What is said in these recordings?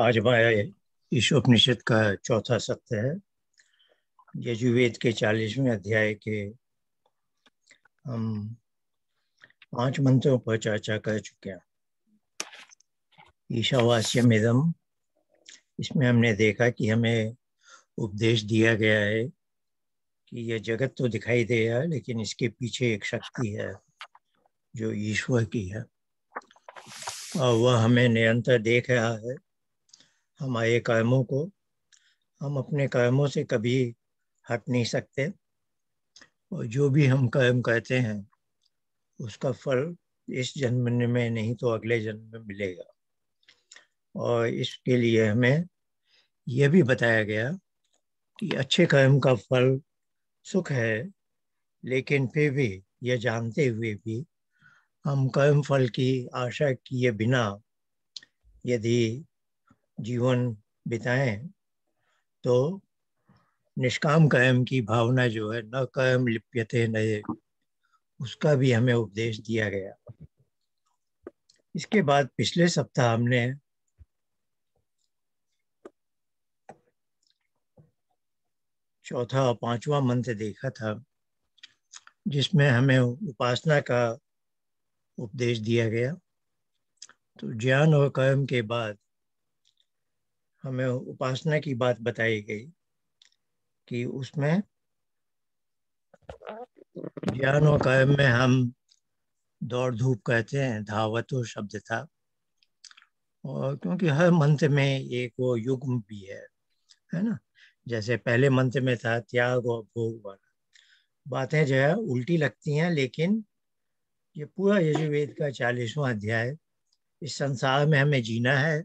आज इस उपनिषद का चौथा सत्य है यजुर्वेद के चालीसवें अध्याय के हम पांच मंत्रों पर चर्चा कर चुके हैं ईशावास्यम इदम इसमें हमने देखा कि हमें उपदेश दिया गया है कि यह जगत तो दिखाई दे रहा है लेकिन इसके पीछे एक शक्ति है जो ईश्वर की है और वह हमें निरंतर देख रहा है हमारे कायमों को हम अपने कायमों से कभी हट नहीं सकते और जो भी हम कायम कहते हैं उसका फल इस जन्म में नहीं तो अगले जन्म में मिलेगा और इसके लिए हमें यह भी बताया गया कि अच्छे कायम का फल सुख है लेकिन फिर भी यह जानते हुए भी हम कर्म फल की आशा किए बिना यदि जीवन बिताएं तो निष्काम कायम की भावना जो है न कायम लिप्यते नए उसका भी हमें उपदेश दिया गया इसके बाद पिछले सप्ताह हमने चौथा और पांचवा मंत्र देखा था जिसमें हमें उपासना का उपदेश दिया गया तो ज्ञान और कर्म के बाद हमें उपासना की बात बताई गई कि उसमें ज्ञान और कायम में हम दौड़ धूप कहते हैं धावत शब्द था और क्योंकि हर मंत्र में एक वो युग्म भी है है ना जैसे पहले मंत्र में था त्याग और भोग वाला बातें जो है उल्टी लगती हैं लेकिन ये पूरा यजुर्वेद का चालीसवा अध्याय इस संसार में हमें जीना है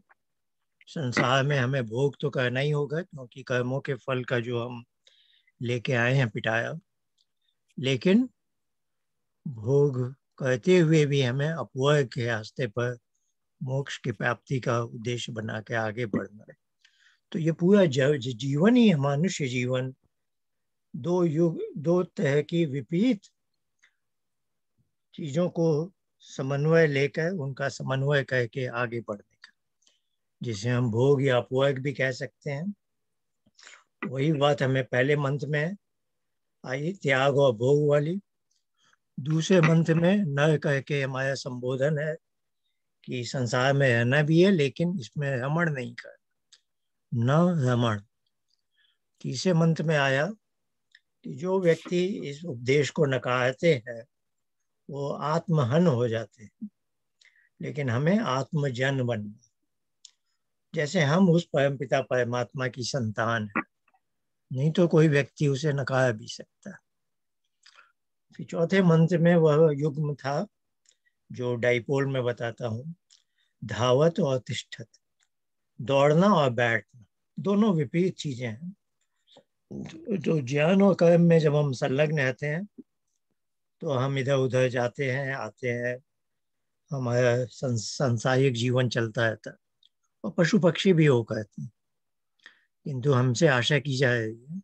संसार में हमें भोग तो करना ही होगा क्योंकि कर्मों के फल का जो हम लेके आए हैं पिटाया लेकिन भोग करते हुए भी हमें अपवर्ग के रास्ते पर मोक्ष की प्राप्ति का उद्देश्य बना के आगे बढ़ना है तो ये पूरा जीवन ही मनुष्य जीवन दो युग दो तरह की विपरीत चीजों को समन्वय लेकर उनका समन्वय करके आगे बढ़ना जिसे हम भोग या अपवर्ग भी कह सकते हैं वही बात हमें पहले मंत्र में आई त्याग और भोग वाली दूसरे मंत्र में न कह के हमारा संबोधन है कि संसार में रहना भी है लेकिन इसमें रमण नहीं कर न रमण तीसरे मंत्र में आया कि जो व्यक्ति इस उपदेश को नकारते हैं वो आत्महन हो जाते हैं लेकिन हमें आत्मजन बनना जैसे हम उस परम पिता परमात्मा की संतान है नहीं तो कोई व्यक्ति उसे नकार भी सकता फिर चौथे मंत्र में वह युग्म था जो डाइपोल में बताता हूँ धावत और तिष्ठत दौड़ना और बैठना दोनों विपरीत चीजें हैं जो तो, तो ज्ञान और कर्म में जब हम संलग्न रहते हैं तो हम इधर उधर जाते हैं आते हैं हमारा संसारिक जीवन चलता रहता है और पशु पक्षी भी हो कहते हैं किंतु हमसे आशा की जाएगी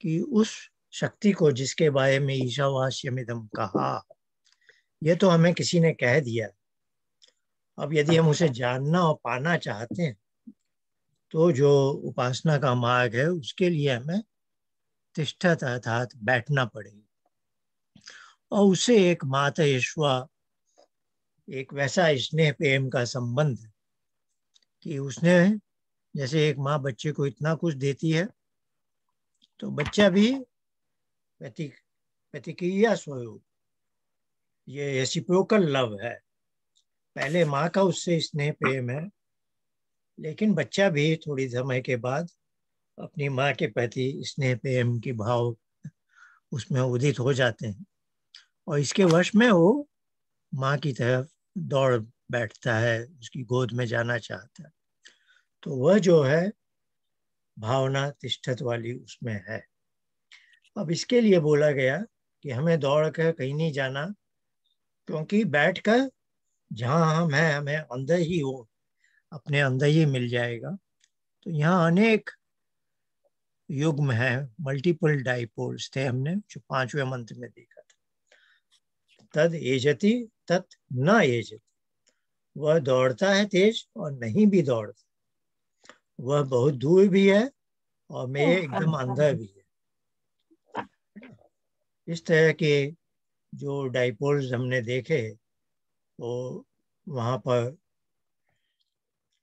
कि उस शक्ति को जिसके बारे में ईशावास्यमिदम कहा यह तो हमें किसी ने कह दिया अब यदि हम उसे जानना और पाना चाहते हैं तो जो उपासना का मार्ग है उसके लिए हमें तिष्ठत अर्थात बैठना पड़ेगा और उसे एक मात ईश्वा एक वैसा स्नेह प्रेम का संबंध कि उसने जैसे एक माँ बच्चे को इतना कुछ देती है तो बच्चा भी प्रतिक प्रतिक्रिया स्वरूप ये प्रोकल लव है पहले माँ का उससे स्नेह प्रेम है लेकिन बच्चा भी थोड़ी समय के बाद अपनी माँ के प्रति स्नेह प्रेम की भाव उसमें उदित हो जाते हैं और इसके वश में वो माँ की तरफ दौड़ बैठता है उसकी गोद में जाना चाहता है तो वह जो है भावना तिष्ठत वाली उसमें है अब इसके लिए बोला गया कि हमें दौड़ कर कहीं नहीं जाना क्योंकि बैठ कर जहाँ हम हैं हमें अंदर ही हो अपने अंदर ही मिल जाएगा तो यहाँ अनेक युग्म है मल्टीपल डाइपोल्स थे हमने जो पांचवें मंत्र में देखा था तद एजति तत् न एजति वह दौड़ता है तेज और नहीं भी दौड़ता वह बहुत दूर भी है और मैं एकदम हाँ। अंदर भी है इस तरह के जो डाइपोल्स हमने देखे तो वहां पर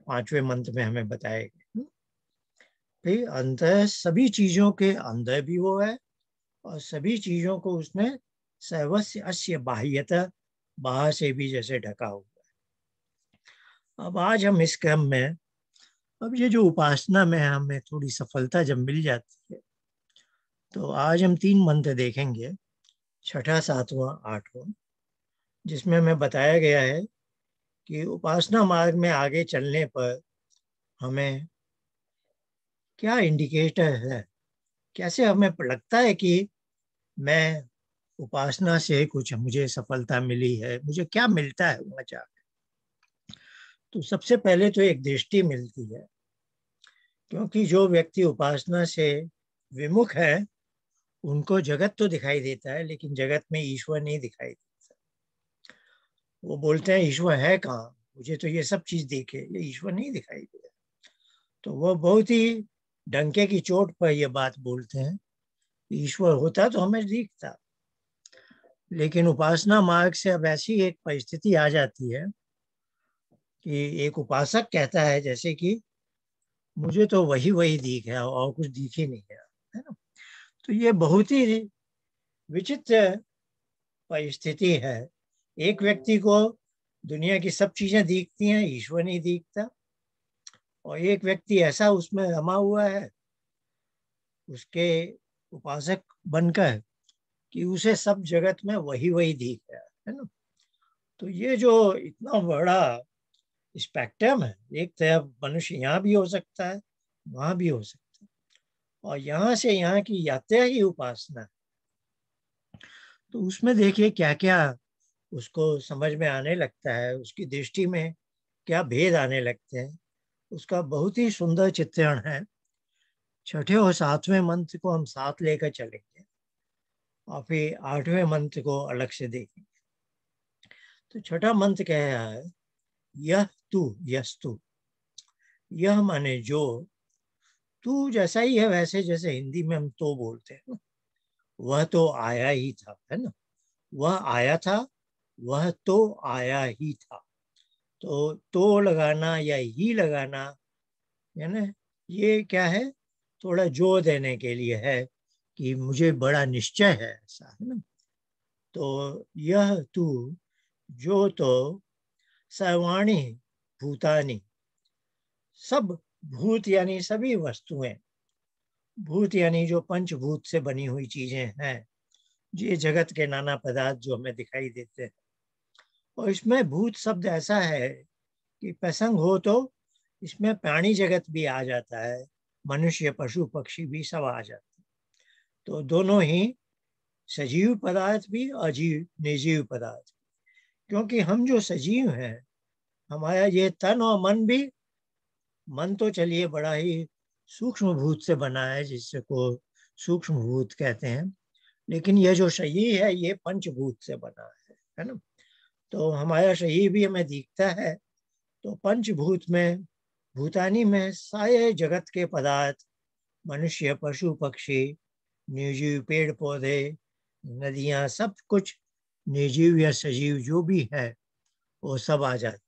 पांचवें मंत्र में हमें बताए गए अंतर सभी चीजों के अंदर भी वो है और सभी चीजों को उसने सर्वस्य अस्य बाह्यता बाहर से भी जैसे ढका हुआ है अब आज हम इस क्रम में अब ये जो उपासना में हमें थोड़ी सफलता जब मिल जाती है तो आज हम तीन मंत्र देखेंगे छठा सातवां आठवां जिसमें हमें बताया गया है कि उपासना मार्ग में आगे चलने पर हमें क्या इंडिकेटर है कैसे हमें लगता है कि मैं उपासना से कुछ मुझे सफलता मिली है मुझे क्या मिलता है वहाँ जाकर तो सबसे पहले तो एक दृष्टि मिलती है क्योंकि जो व्यक्ति उपासना से विमुख है उनको जगत तो दिखाई देता है लेकिन जगत में ईश्वर नहीं दिखाई देता वो बोलते हैं ईश्वर है कहाँ मुझे तो ये सब चीज देखे ये ईश्वर नहीं दिखाई दे रहा तो वो बहुत ही डंके की चोट पर यह बात बोलते हैं ईश्वर होता तो हमें दिखता लेकिन उपासना मार्ग से अब ऐसी एक परिस्थिति आ जाती है कि एक उपासक कहता है जैसे कि मुझे तो वही वही दिख है और कुछ दिख ही नहीं है है ना तो ये बहुत ही विचित्र परिस्थिति है एक व्यक्ति को दुनिया की सब चीजें दिखती हैं ईश्वर नहीं दिखता और एक व्यक्ति ऐसा उसमें रमा हुआ है उसके उपासक बनकर कि उसे सब जगत में वही वही दिख रहा है ना तो ये जो इतना बड़ा स्पेक्ट्रम है एक तरफ तो मनुष्य यहाँ भी हो सकता है वहाँ भी हो सकता है और यहाँ से यहाँ की यात्रा ही उपासना है तो उसमें देखिए क्या क्या उसको समझ में आने लगता है उसकी दृष्टि में क्या भेद आने लगते हैं उसका बहुत ही सुंदर चित्रण है छठे और सातवें मंत्र को हम साथ लेकर चलेंगे और फिर आठवें मंत्र को अलग से देखेंगे तो छठा मंत्र कह रहा है यह तू यस्तु यह माने जो तू जैसा ही है वैसे जैसे हिंदी में हम तो बोलते हैं ना वह तो आया ही था है ना वह आया था वह तो आया ही था तो तो लगाना या ही लगाना है ना ये क्या है थोड़ा जोर देने के लिए है कि मुझे बड़ा निश्चय है ऐसा है ना तो यह तू जो तो सर्वाणी भूतानी सब भूत यानी सभी वस्तुएं भूत यानी जो पंचभूत से बनी हुई चीजें हैं ये जगत के नाना पदार्थ जो हमें दिखाई देते हैं और इसमें भूत शब्द ऐसा है कि प्रसंग हो तो इसमें प्राणी जगत भी आ जाता है मनुष्य पशु पक्षी भी सब आ जाते हैं तो दोनों ही सजीव पदार्थ भी अजीव निजीव पदार्थ क्योंकि हम जो सजीव हैं हमारा ये तन और मन भी मन तो चलिए बड़ा ही सूक्ष्म भूत से बना है जिससे को सूक्ष्म भूत कहते हैं लेकिन यह जो शरीर है ये पंचभूत से बना है है ना तो हमारा शरीर भी हमें दिखता है तो पंचभूत में भूतानी में सारे जगत के पदार्थ मनुष्य पशु पक्षी निर्जीव पेड़ पौधे नदियाँ सब कुछ निजीव या सजीव जो भी है वो सब आ जाते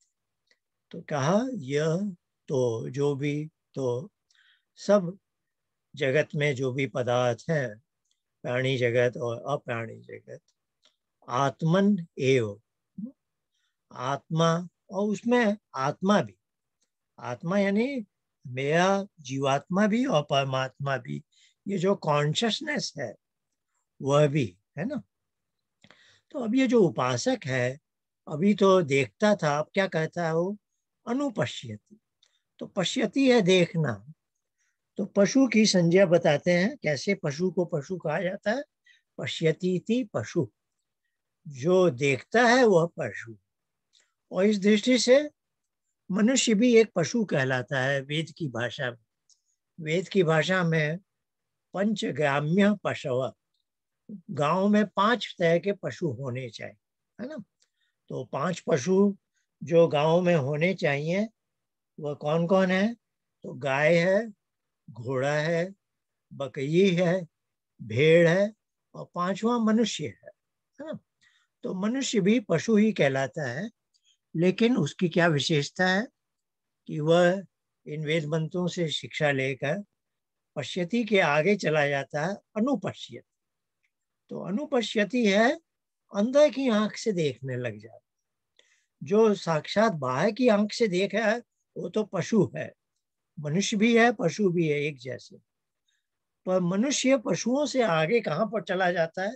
तो कहा यह तो जो भी तो सब जगत में जो भी पदार्थ है प्राणी जगत और अप्राणी जगत आत्मन एव आत्मा और उसमें आत्मा भी आत्मा यानी मेरा जीवात्मा भी और परमात्मा भी ये जो कॉन्शसनेस है वह भी है ना तो अब ये जो उपासक है अभी तो देखता था अब क्या कहता है वो अनुपश्यति तो पश्यति है देखना तो पशु की संज्ञा बताते हैं कैसे पशु को पशु कहा जाता है पश्यति थी पशु जो देखता है वह पशु और इस दृष्टि से मनुष्य भी एक पशु कहलाता है वेद की भाषा में वेद की भाषा में पंचग्राम्य पशव गांव में पांच तरह के पशु होने चाहिए है ना तो पांच पशु जो गांव में होने चाहिए वह कौन कौन है तो गाय है घोड़ा है बकरी है भेड़ है और पांचवा मनुष्य है है ना तो मनुष्य भी पशु ही कहलाता है लेकिन उसकी क्या विशेषता है कि वह इन वेद मंत्रों से शिक्षा लेकर पश्यति के आगे चला जाता है अनुपश्यत तो अनुपश्यति है अंदर की आंख से देखने लग जाए जो साक्षात बाहर की आंख से देख है वो तो पशु है मनुष्य भी है पशु भी है एक जैसे पर मनुष्य पशुओं से आगे कहाँ पर चला जाता है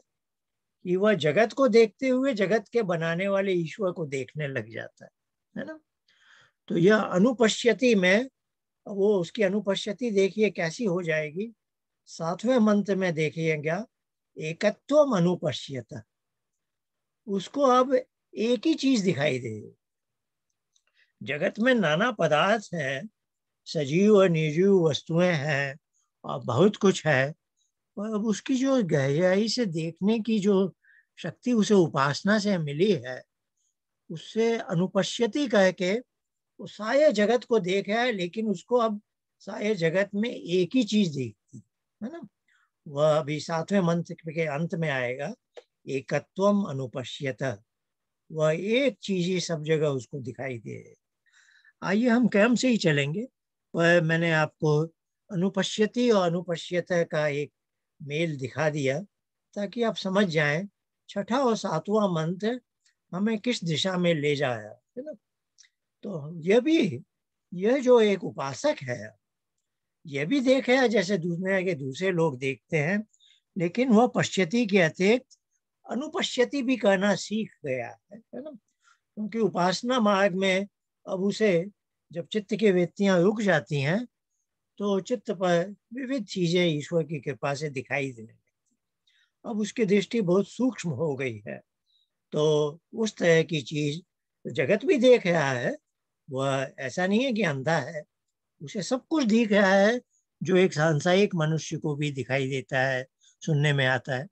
कि वह जगत को देखते हुए जगत के बनाने वाले ईश्वर को देखने लग जाता है है ना तो यह अनुपश्यति में वो उसकी अनुपश्यति देखिए कैसी हो जाएगी सातवें मंत्र में देखिए क्या एकत्व अनुपश्यता उसको अब एक ही चीज दिखाई दे जगत में नाना पदार्थ हैं सजीव और निर्जीव वस्तुएं हैं और बहुत कुछ है पर अब उसकी जो गहराई से देखने की जो शक्ति उसे उपासना से मिली है उससे अनुपश्यति कह के वो सारे जगत को देखा है लेकिन उसको अब सारे जगत में एक ही चीज देखती है ना वह अभी सातवें मंत्र के अंत में आएगा एकत्व अनुपश्यत वह एक चीज ही सब जगह उसको दिखाई दे आइए हम कैम से ही चलेंगे पर मैंने आपको अनुपश्यति और अनुपश्यत का एक मेल दिखा दिया ताकि आप समझ जाएं छठा और सातवां मंत्र हमें किस दिशा में ले जाया है ना तो यह भी यह जो एक उपासक है ये भी देखे है जैसे दुनिया के दूसरे लोग देखते हैं लेकिन वह पश्च्यति के अतिरिक्त अनुपश्चिति भी कहना सीख गया है है ना क्योंकि उपासना मार्ग में अब उसे जब चित्त की वृत्तियां रुक जाती हैं तो चित्त पर विविध चीजें ईश्वर की कृपा से दिखाई देने लगती अब उसकी दृष्टि बहुत सूक्ष्म हो गई है तो उस तरह की चीज जगत भी देख रहा है वह ऐसा नहीं है कि अंधा है उसे सब कुछ दिख रहा है जो एक सांसायिक मनुष्य को भी दिखाई देता है सुनने में आता है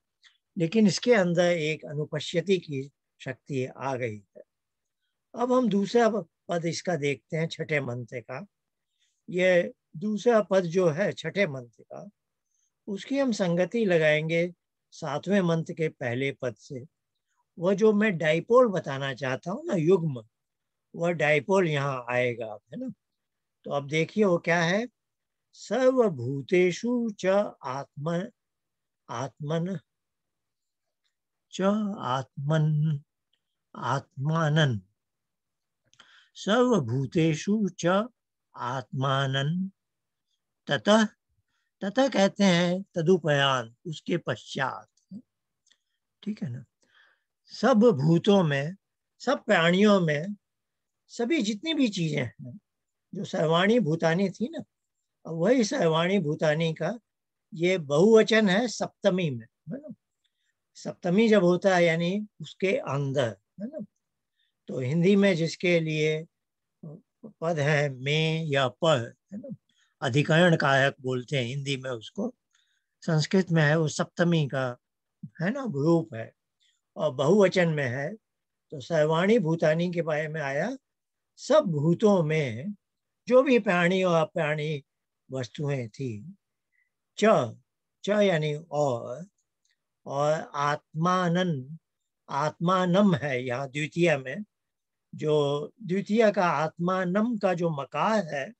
लेकिन इसके अंदर एक अनुपस्थिति की शक्ति आ गई है अब हम दूसरा पद इसका देखते हैं छठे मंत्र का यह दूसरा पद जो है छठे मंत्र का उसकी हम संगति लगाएंगे सातवें मंत्र के पहले पद से वह जो मैं डाइपोल बताना चाहता हूँ ना युग्म वह डाइपोल यहाँ आएगा है ना तो अब देखिए वो क्या है सर्वभूतेशु च आत्मन आत्मन च आत्मन आत्मानन सर्वभूतेशु च आत्मानन ततः तथा कहते हैं तदुपयान उसके पश्चात ठीक है ना सब भूतों में सब प्राणियों में सभी जितनी भी चीजें हैं जो सर्वाणी भूतानी थी ना वही सर्वाणी भूतानी का ये बहुवचन है सप्तमी में है ना सप्तमी जब होता है यानी उसके अंदर है ना तो हिंदी में जिसके लिए पद है में या पह है ना अधिकरण कायक बोलते हैं हिंदी में उसको संस्कृत में है वो सप्तमी का है ना रूप है और बहुवचन में है तो सर्वाणी भूतानी के बारे में आया सब भूतों में जो भी प्राणी और अप्राणी वस्तुएं थी च च यानी और और आत्मानन आत्मानम है यहाँ द्वितीय में जो द्वितीय का आत्मानम का जो मकार है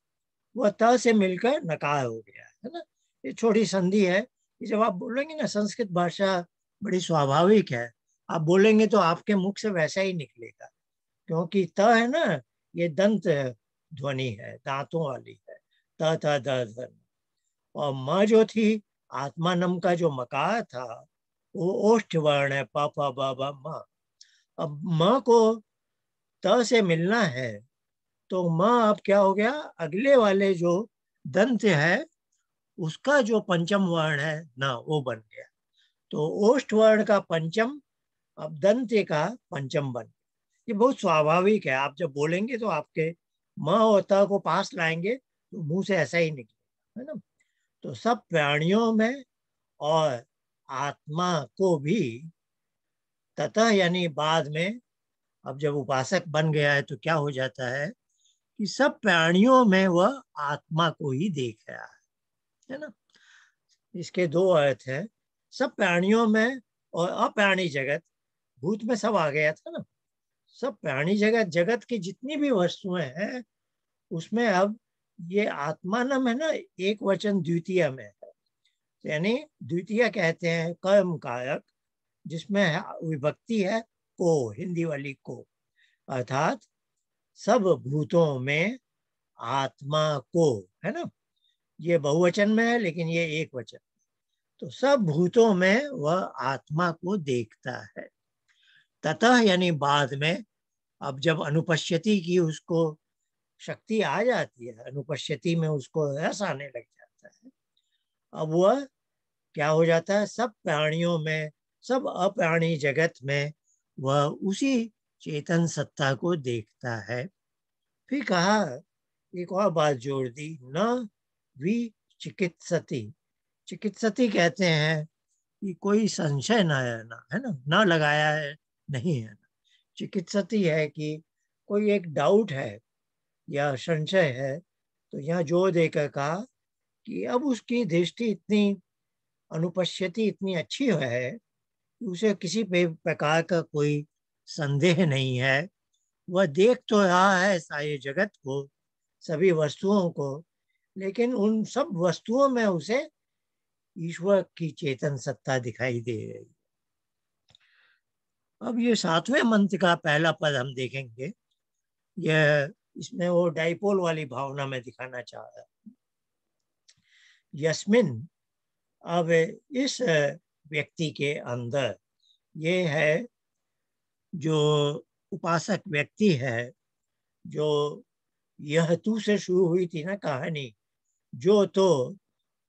वह त से मिलकर नकार हो गया है ना ये छोटी संधि है जब आप बोलेंगे ना संस्कृत भाषा बड़ी स्वाभाविक है आप बोलेंगे तो आपके मुख से वैसा ही निकलेगा क्योंकि त है ना ये दंत ध्वनि है दांतों वाली है त था ध और माँ जो थी आत्मानम का जो मकार था वो ओष्ठ वर्ण है पापा बाबा माँ अब माँ को त से मिलना है तो माँ अब क्या हो गया अगले वाले जो दंत है उसका जो पंचम वर्ण है ना वो बन गया तो ओष्ठ वर्ण का पंचम अब दंत का पंचम बन ये बहुत स्वाभाविक है आप जब बोलेंगे तो आपके माँ और त को पास लाएंगे तो मुंह से ऐसा ही निकलेगा है ना तो सब प्राणियों में और आत्मा को भी तथा यानी बाद में अब जब उपासक बन गया है तो क्या हो जाता है कि सब प्राणियों में वह आत्मा को ही देख रहा है है ना इसके दो अर्थ हैं सब प्राणियों में और अप्राणी जगत भूत में सब आ गया था ना सब प्राणी जगत जगत की जितनी भी वस्तुएं हैं उसमें अब ये आत्मा नाम है ना एक वचन द्वितीय में यानी द्वितीय कहते हैं कर्म कारक जिसमें विभक्ति है को हिंदी वाली को अर्थात सब भूतों में आत्मा को है ना ये बहुवचन में है लेकिन ये एक वचन तो सब भूतों में वह आत्मा को देखता है ततः यानी बाद में अब जब अनुपस्थिति की उसको शक्ति आ जाती है अनुपस्थिति में उसको रस आने लग जाता है अब वह क्या हो जाता है सब प्राणियों में सब अप्राणी जगत में वह उसी चेतन सत्ता को देखता है फिर कहा एक और बात जोड़ दी न वी चिकित्सती चिकित्सती कहते हैं कि कोई संशय ना है ना है ना न लगाया है नहीं है ना चिकित्सती है कि कोई एक डाउट है या संशय है तो यहाँ जोर देकर कहा कि अब उसकी दृष्टि इतनी अनुपस्थिति इतनी अच्छी है कि उसे किसी पे प्रकार का कोई संदेह नहीं है वह देख तो रहा है सारे जगत को सभी वस्तुओं को लेकिन उन सब वस्तुओं में उसे ईश्वर की चेतन सत्ता दिखाई दे रही अब ये सातवें मंत्र का पहला पद हम देखेंगे यह इसमें वो डाइपोल वाली भावना में दिखाना चाह रहा है यस्मिन अब इस व्यक्ति के अंदर ये है जो उपासक व्यक्ति है जो यह तू से शुरू हुई थी ना कहानी जो तो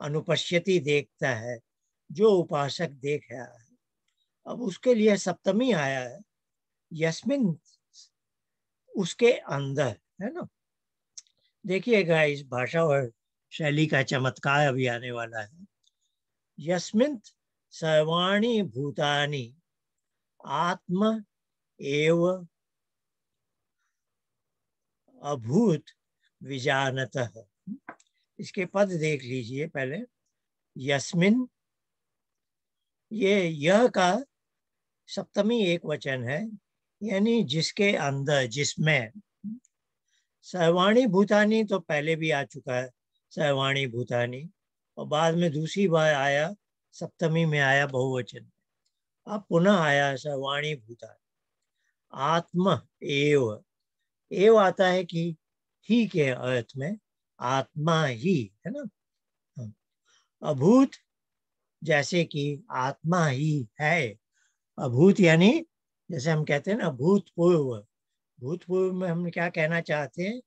अनुपश्यति देखता है जो उपासक देख रहा है अब उसके लिए सप्तमी आया है यस्मिन उसके अंदर है ना देखिएगा इस भाषा और शैली का चमत्कार अभी आने वाला है यस्मिंत सर्वाणी भूतानी आत्म एव अभूत विजानत इसके पद देख लीजिए पहले यस्मिन ये यह का सप्तमी एक वचन है यानी जिसके अंदर जिसमें सहवाणी भूतानी तो पहले भी आ चुका है सहवाणी भूतानी और बाद में दूसरी बार आया सप्तमी में आया बहुवचन अब पुनः आया सहवाणी भूतानी आत्म एव एव आता है कि ही के अर्थ में आत्मा ही है ना हाँ। अभूत जैसे कि आत्मा ही है अभूत यानी जैसे हम कहते हैं ना अभूतपूर्व भूतपूर्व में हम क्या कहना चाहते हैं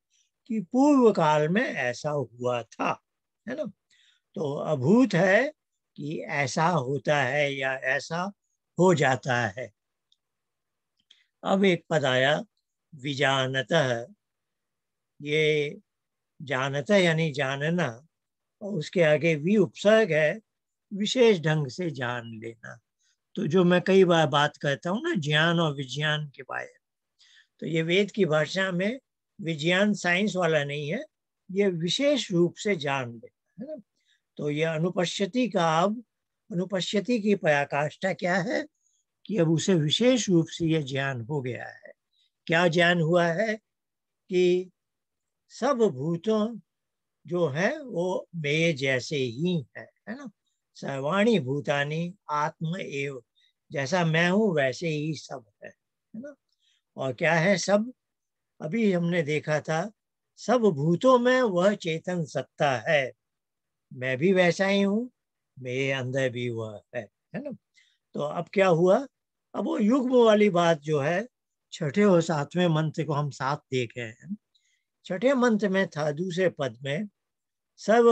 कि पूर्व काल में ऐसा हुआ था है ना तो अभूत है कि ऐसा होता है या ऐसा हो जाता है अब एक पद आया विजानत ये जानत यानी जानना और उसके आगे वी उपसर्ग है विशेष ढंग से जान लेना तो जो मैं कई बार बात करता हूँ ना ज्ञान और विज्ञान के बारे में तो ये वेद की भाषा में विज्ञान साइंस वाला नहीं है ये विशेष रूप से जान लेता है ना तो ये अनुपस्थिति का अब अनुपस्थिति की पयाकाष्ठा क्या है कि अब उसे विशेष रूप से यह ज्ञान हो गया है क्या ज्ञान हुआ है कि सब भूतों जो है वो मे जैसे ही है है ना सर्वाणी भूतानी आत्म एव जैसा मैं हूं वैसे ही सब है है ना और क्या है सब अभी हमने देखा था सब भूतों में वह चेतन सत्ता है मैं भी वैसा ही हूँ मेरे अंदर भी वह है है ना तो अब क्या हुआ अब वो युग्म वाली बात जो है छठे और सातवें मंत्र को हम साथ देख रहे हैं छठे मंत्र में था दूसरे पद में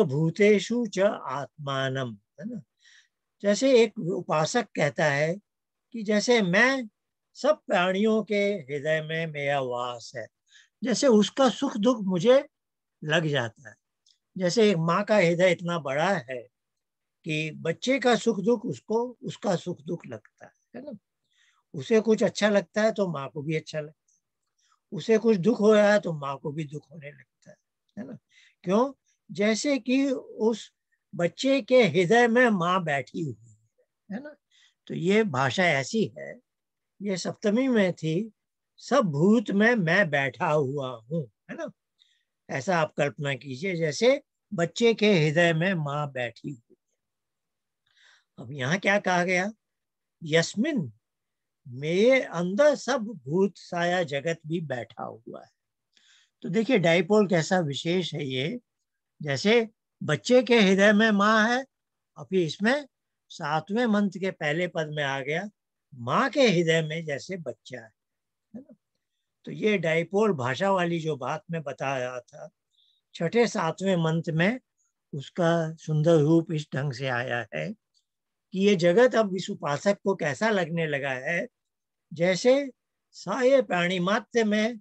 भूतेशु च आत्मानम है ना जैसे एक उपासक कहता है कि जैसे मैं सब प्राणियों के हृदय में मेरा वास है जैसे उसका सुख दुख मुझे लग जाता है जैसे एक माँ का हृदय इतना बड़ा है कि बच्चे का सुख दुख उसको उसका सुख दुख लगता है है ना उसे कुछ अच्छा लगता है तो माँ को भी अच्छा लगता है उसे कुछ दुख हो रहा है तो माँ को भी दुख होने लगता है है ना क्यों जैसे कि उस बच्चे के हृदय में माँ बैठी हुई है ना तो ये भाषा ऐसी है ये सप्तमी में थी सब भूत में मैं बैठा हुआ हूँ है ना ऐसा आप कल्पना कीजिए जैसे बच्चे के हृदय में माँ बैठी हुई अब यहाँ क्या कहा गया यस्मिन मेरे अंदर सब भूत साया जगत भी बैठा हुआ है तो देखिए डाइपोल कैसा विशेष है ये जैसे बच्चे के हृदय में माँ है और फिर इसमें सातवें मंत्र के पहले पद में आ गया माँ के हृदय में जैसे बच्चा है ना तो ये डाइपोल भाषा वाली जो बात मैं बता रहा था छठे सातवें मंत्र में उसका सुंदर रूप इस ढंग से आया है कि ये जगत अब इस उपासक को कैसा लगने लगा है जैसे सारे प्राणी मात्र में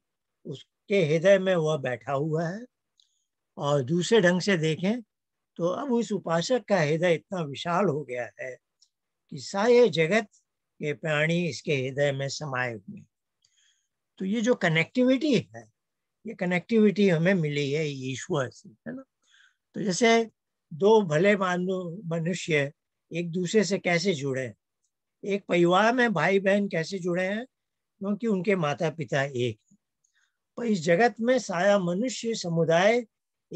उसके हृदय में वह बैठा हुआ है और दूसरे ढंग से देखें तो अब उस उपासक का हृदय इतना विशाल हो गया है कि सारे जगत के प्राणी इसके हृदय में समाये हुए तो ये जो कनेक्टिविटी है ये कनेक्टिविटी हमें मिली है ईश्वर से है ना तो जैसे दो भले मनुष्य एक दूसरे से कैसे जुड़े हैं एक परिवार में भाई बहन कैसे जुड़े हैं क्योंकि उनके माता पिता एक है पर इस जगत में सारा मनुष्य समुदाय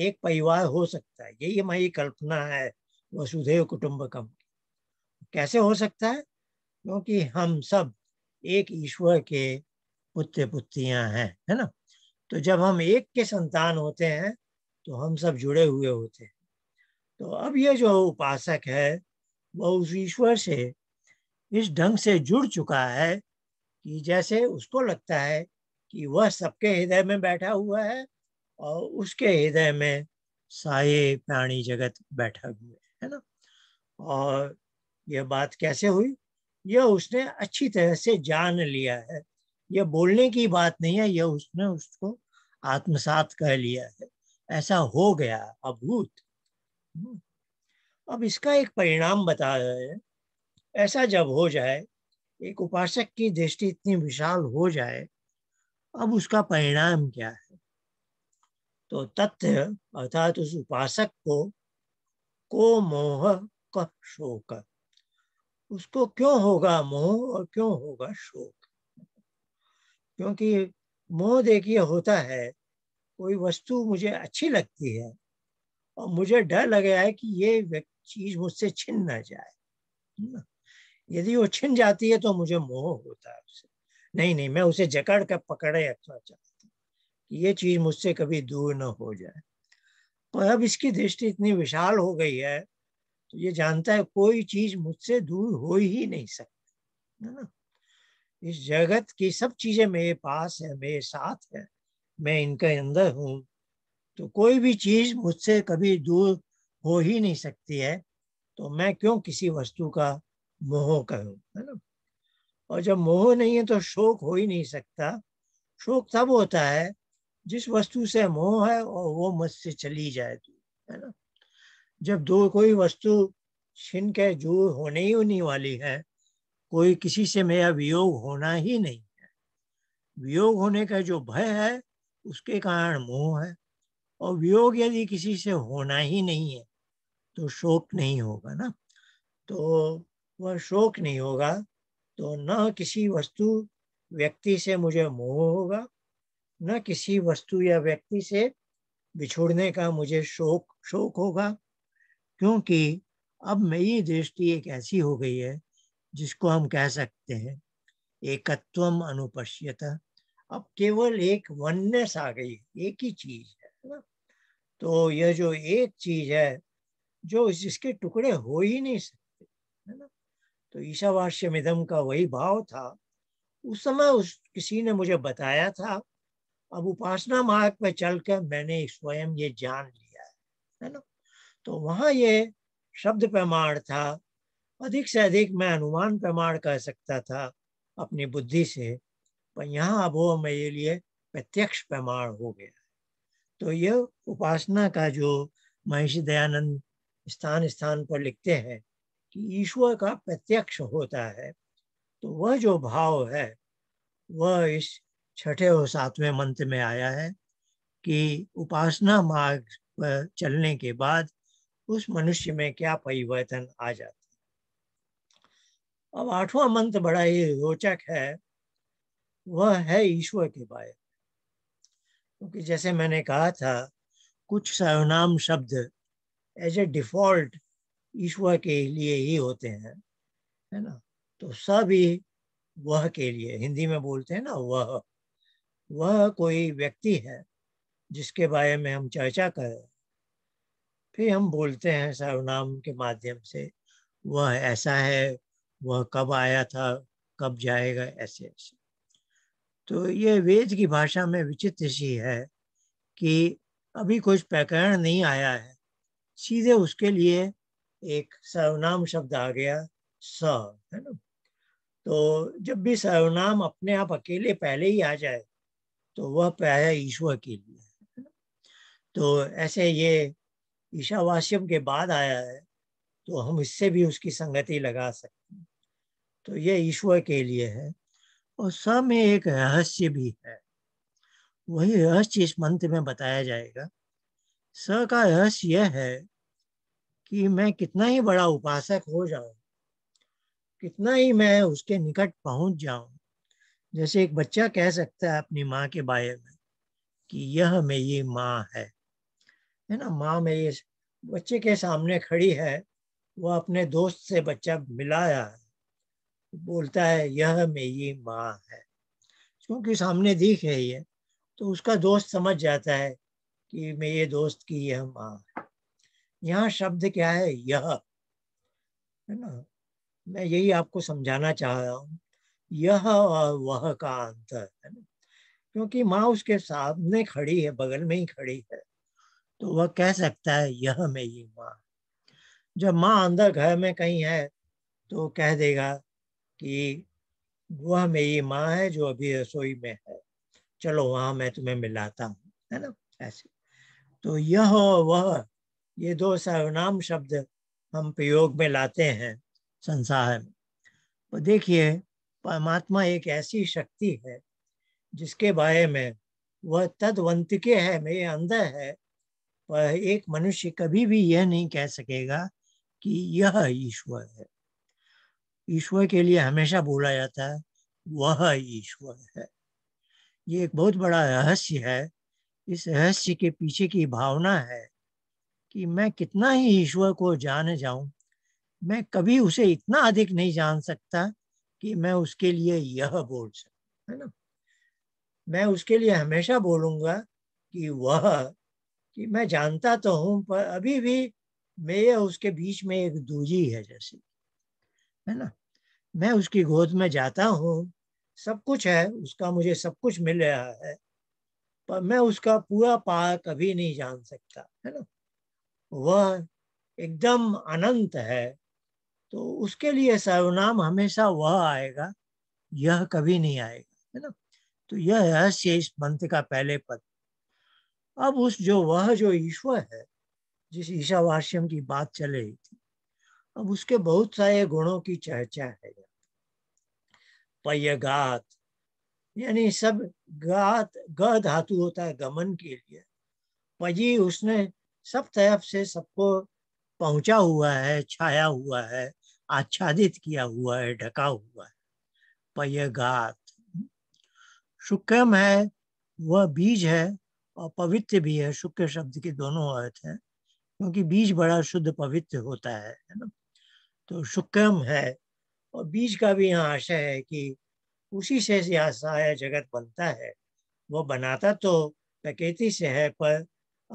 एक परिवार हो सकता है यही हमारी कल्पना है वसुधैव कुटुंबकम कैसे हो सकता है क्योंकि हम सब एक ईश्वर के पुत्र पुत्रियां हैं है ना तो जब हम एक के संतान होते हैं तो हम सब जुड़े हुए होते हैं तो अब ये जो उपासक है वह उस ईश्वर से इस ढंग से जुड़ चुका है कि जैसे उसको लगता है कि वह सबके हृदय में बैठा हुआ है और उसके हृदय में साये प्राणी जगत बैठा हुआ है ना और यह बात कैसे हुई यह उसने अच्छी तरह से जान लिया है यह बोलने की बात नहीं है यह उसने उसको आत्मसात कर लिया है ऐसा हो गया अभूत अब इसका एक परिणाम बता रहे हैं ऐसा जब हो जाए एक उपासक की दृष्टि इतनी विशाल हो जाए अब उसका परिणाम क्या है तो तथ्य अर्थात उस उपासक को को मोह क शोक उसको क्यों होगा मोह और क्यों होगा शोक क्योंकि मोह देखिए होता है कोई वस्तु मुझे अच्छी लगती है और मुझे डर लग रहा है कि ये चीज मुझसे छिन ना जाए यदि वो छिन जाती है तो मुझे मोह होता है उसे नहीं नहीं मैं उसे जकड़ कर पकड़े रखना चाहता कि ये चीज मुझसे कभी दूर न हो जाए पर अब इसकी दृष्टि इतनी विशाल हो गई है तो ये जानता है कोई चीज मुझसे दूर हो ही नहीं सकती है ना इस जगत की सब चीजें मेरे पास है मेरे साथ है मैं इनके अंदर हूँ तो कोई भी चीज मुझसे कभी दूर हो ही नहीं सकती है तो मैं क्यों किसी वस्तु का मोह करूँ है ना और जब मोह नहीं है तो शोक हो ही नहीं सकता शोक तब होता है जिस वस्तु से मोह है और वो मुझसे चली जाए तू है ना जब दो कोई वस्तु छिन के जूर होने ही होने वाली है कोई किसी से मेरा वियोग होना ही नहीं है वियोग होने का जो भय है उसके कारण मोह है और वियोग यदि किसी से होना ही नहीं है तो शोक नहीं होगा ना तो वह शोक नहीं होगा तो न किसी वस्तु व्यक्ति से मुझे मोह होगा न किसी वस्तु या व्यक्ति से बिछोड़ने का मुझे शोक शोक होगा क्योंकि अब मेरी दृष्टि एक ऐसी हो गई है जिसको हम कह सकते हैं एकत्व अनुपश्यता अब केवल एक वननेस आ गई एक ही चीज है ना तो यह जो एक चीज है जो जिसके टुकड़े हो ही नहीं सकते है ना तो ईशावास्यमिदम का वही भाव था उस समय उस किसी ने मुझे बताया था अब उपासना मार्ग पर चलकर मैंने स्वयं ये जान लिया है ना तो वहाँ ये शब्द प्रमाण था अधिक से अधिक मैं अनुमान प्रमाण कह सकता था अपनी बुद्धि से पर यहाँ अब वो मेरे लिए प्रत्यक्ष प्रमाण हो गया तो ये उपासना का जो महर्षि दयानंद स्थान स्थान पर लिखते हैं कि ईश्वर का प्रत्यक्ष होता है तो वह जो भाव है वह इस छठे और सातवें मंत्र में आया है कि उपासना मार्ग पर चलने के बाद उस मनुष्य में क्या परिवर्तन आ जाता अब आठवां मंत्र बड़ा ही रोचक है वह है ईश्वर के बारे में क्योंकि जैसे मैंने कहा था कुछ सर्वनाम शब्द एज ए डिफॉल्ट ईश्वर के लिए ही होते हैं है ना तो सभी वह के लिए हिंदी में बोलते हैं ना वह वह कोई व्यक्ति है जिसके बारे में हम चर्चा कर रहे हैं फिर हम बोलते हैं सर्वनाम के माध्यम से वह ऐसा है वह कब आया था कब जाएगा ऐसे ऐसे तो ये वेद की भाषा में विचित्र सी है कि अभी कुछ प्रकरण नहीं आया है सीधे उसके लिए एक सर्वनाम शब्द आ गया स है ना तो जब भी सर्वनाम अपने आप अकेले पहले ही आ जाए तो वह प्राय ईश्वर के लिए है तो ऐसे ये ईशावास्यम के बाद आया है तो हम इससे भी उसकी संगति लगा सकते हैं तो ये ईश्वर के लिए है और स में एक रहस्य भी है वही रहस्य इस मंत्र में बताया जाएगा स का रहस्य यह है कि मैं कितना ही बड़ा उपासक हो जाऊं कितना ही मैं उसके निकट पहुंच जाऊं जैसे एक बच्चा कह सकता है अपनी माँ के बारे में कि यह मेरी माँ है है ना माँ मेरी बच्चे के सामने खड़ी है वो अपने दोस्त से बच्चा मिलाया है बोलता है यह मेरी माँ है क्योंकि सामने दिख रही है तो उसका दोस्त समझ जाता है कि मेरे दोस्त की यह माँ है यहाँ शब्द क्या है यह है ना मैं यही आपको समझाना चाह रहा हूँ यह और वह का अंतर है ना क्योंकि माँ उसके सामने खड़ी है बगल में ही खड़ी है तो वह कह सकता है यह मेरी माँ जब माँ अंदर घर में कहीं है तो कह देगा कि वह मेरी माँ है जो अभी रसोई में है चलो वहां मैं तुम्हें मिलाता हूँ है ना ऐसे तो यह और वह ये दो सर्वनाम शब्द हम प्रयोग में लाते हैं संसार में तो देखिए परमात्मा एक ऐसी शक्ति है जिसके बारे में वह तदवंत के है मेरे अंदर है एक मनुष्य कभी भी यह नहीं कह सकेगा कि यह ईश्वर है ईश्वर के लिए हमेशा बोला जाता है वह ईश्वर है ये एक बहुत बड़ा रहस्य है इस रहस्य के पीछे की भावना है कि मैं कितना ही ईश्वर को जान जाऊं मैं कभी उसे इतना अधिक नहीं जान सकता कि मैं उसके लिए यह बोल सकू है ना मैं उसके लिए हमेशा बोलूंगा कि वह कि मैं जानता तो हूँ पर अभी भी मेरे उसके बीच में एक दूजी है जैसे है ना मैं उसकी गोद में जाता हूँ सब कुछ है उसका मुझे सब कुछ मिल रहा है पर मैं उसका पूरा पार कभी नहीं जान सकता है ना वह एकदम अनंत है तो उसके लिए सर्वनाम हमेशा वह आएगा यह कभी नहीं आएगा है ना तो यह रहस्य इस मंत्र का पहले पद अब उस जो वह जो ईश्वर है जिस ईशावास्यम की बात चल रही थी अब उसके बहुत सारे गुणों की चर्चा है पयगात यानी सब गात ग धातु होता है गमन के लिए पजी उसने सब तरफ से सबको पहुंचा हुआ है छाया हुआ है आच्छादित किया हुआ है ढका हुआ है पयगात शुक्रम है वह बीज है और पवित्र भी है शुक्र शब्द के दोनों अर्थ हैं क्योंकि बीज बड़ा शुद्ध पवित्र होता है है ना तो शुक्रम है और बीज का भी यहाँ आशय है कि उसी से यहाँ सारा जगत बनता है वो बनाता तो प्रकृति से है पर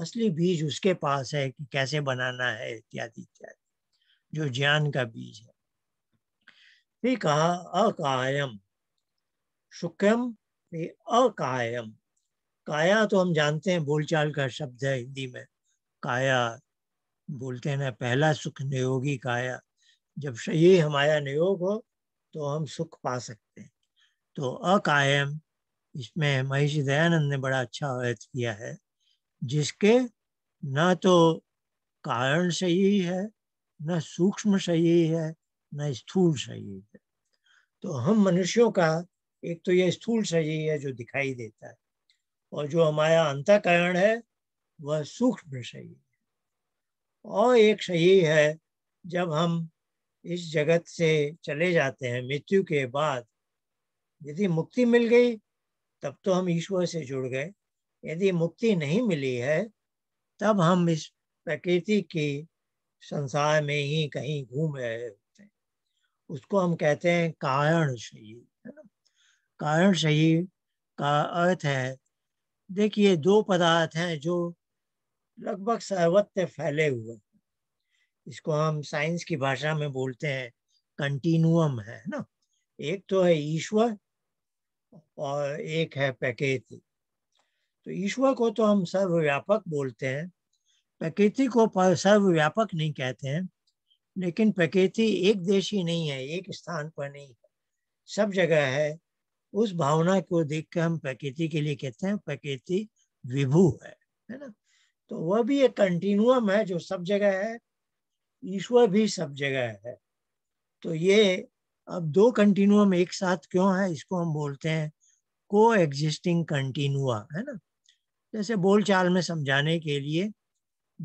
असली बीज उसके पास है कि कैसे बनाना है इत्यादि इत्यादि जो ज्ञान का बीज है फिर कहा अकायम शुक्रम अकायम काया तो हम जानते हैं बोलचाल का शब्द है हिंदी में काया बोलते हैं ना पहला सुख नियोगी काया जब ये हमारा नियोग हो तो हम सुख पा सकते हैं तो अकायम इसमें महर्षि दयानंद ने बड़ा अच्छा अर्थ किया है जिसके न तो कारण सही है न सूक्ष्म सही है न स्थूल सही है तो हम मनुष्यों का एक तो यह स्थूल सही है जो दिखाई देता है और जो हमारा अंतकरण है वह सूक्ष्म सही है और एक सही है जब हम इस जगत से चले जाते हैं मृत्यु के बाद यदि मुक्ति मिल गई तब तो हम ईश्वर से जुड़ गए यदि मुक्ति नहीं मिली है तब हम इस प्रकृति की संसार में ही कहीं घूम रहे होते हैं उसको हम कहते हैं कारण सही है ना कारण सही का अर्थ है देखिए दो पदार्थ हैं जो लगभग सर्वत्र फैले हुए इसको हम साइंस की भाषा में बोलते हैं कंटिन्यूम है ना एक तो है ईश्वर और एक है प्रकृति तो ईश्वर को तो हम सर्वव्यापक बोलते हैं प्रकृति को सर्वव्यापक नहीं कहते हैं लेकिन प्रकृति एक देश ही नहीं है एक स्थान पर नहीं है सब जगह है उस भावना को देख कर हम प्रकृति के लिए कहते हैं प्रकृति विभू है है ना तो वह भी एक कंटिन्यूम है जो सब जगह है ईश्वर भी सब जगह है तो ये अब दो कंटिन्यूम एक साथ क्यों है इसको हम बोलते हैं को एग्जिस्टिंग कंटिन्यूआ है ना जैसे बोलचाल में समझाने के लिए